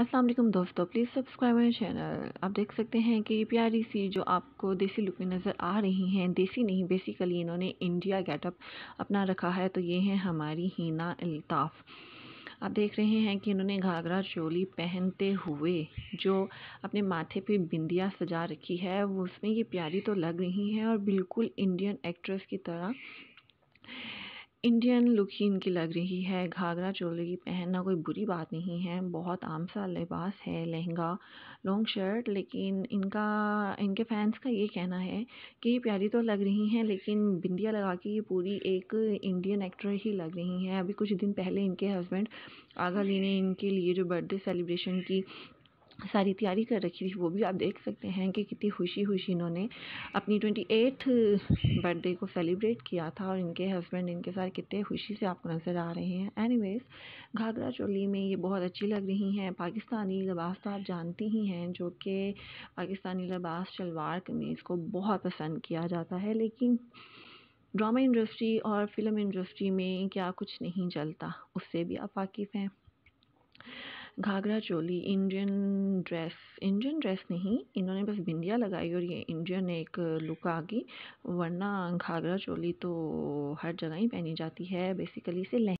अस्सलाम वालेकुम दोस्तों प्लीज़ सब्सक्राइब माई चैनल आप देख सकते हैं कि प्यारी सी जो आपको देसी लुक में नज़र आ रही हैं देसी नहीं बेसिकली इन्होंने इंडिया गेटअप अपना रखा है तो ये है हमारी हीना अल्ताफ़ आप देख रहे हैं कि इन्होंने घाघरा चोली पहनते हुए जो अपने माथे पे बिंदिया सजा रखी है वो उसमें ये प्यारी तो लग रही हैं और बिल्कुल इंडियन एक्ट्रेस की तरह इंडियन लुक ही इनकी लग रही है घाघरा चोली पहनना कोई बुरी बात नहीं है बहुत आम सा लिबास है लहंगा लॉन्ग शर्ट लेकिन इनका इनके फैंस का ये कहना है कि ये प्यारी तो लग रही हैं लेकिन बिंदिया लगा के ये पूरी एक इंडियन एक्टर ही लग रही हैं अभी कुछ दिन पहले इनके हस्बैंड आगा ली ने इनके लिए जो बर्थडे सेलिब्रेशन की सारी तैयारी कर रखी थी वो भी आप देख सकते हैं कि कितनी खुशी खुशी इन्होंने अपनी ट्वेंटी एट बर्थडे को सेलिब्रेट किया था और इनके हस्बैंड इनके साथ कितने खुशी से आपको नज़र आ रहे हैं एनीवेज घाघरा चोली में ये बहुत अच्छी लग रही हैं पाकिस्तानी लबास तो आप जानती ही हैं जो कि पाकिस्तानी लबास शलवार कमीज़ को बहुत पसंद किया जाता है लेकिन ड्रामा इंडस्ट्री और फिल्म इंडस्ट्री में क्या कुछ नहीं चलता उससे भी आप वाकिफ़ हैं ghagra choli Indian dress Indian dress नहीं इन्होंने बस बिंदिया लगाई और ये इंडियन एक लुक आ गई वरना घाघरा चोली तो हर जगह ही पहनी जाती है बेसिकली इसे लह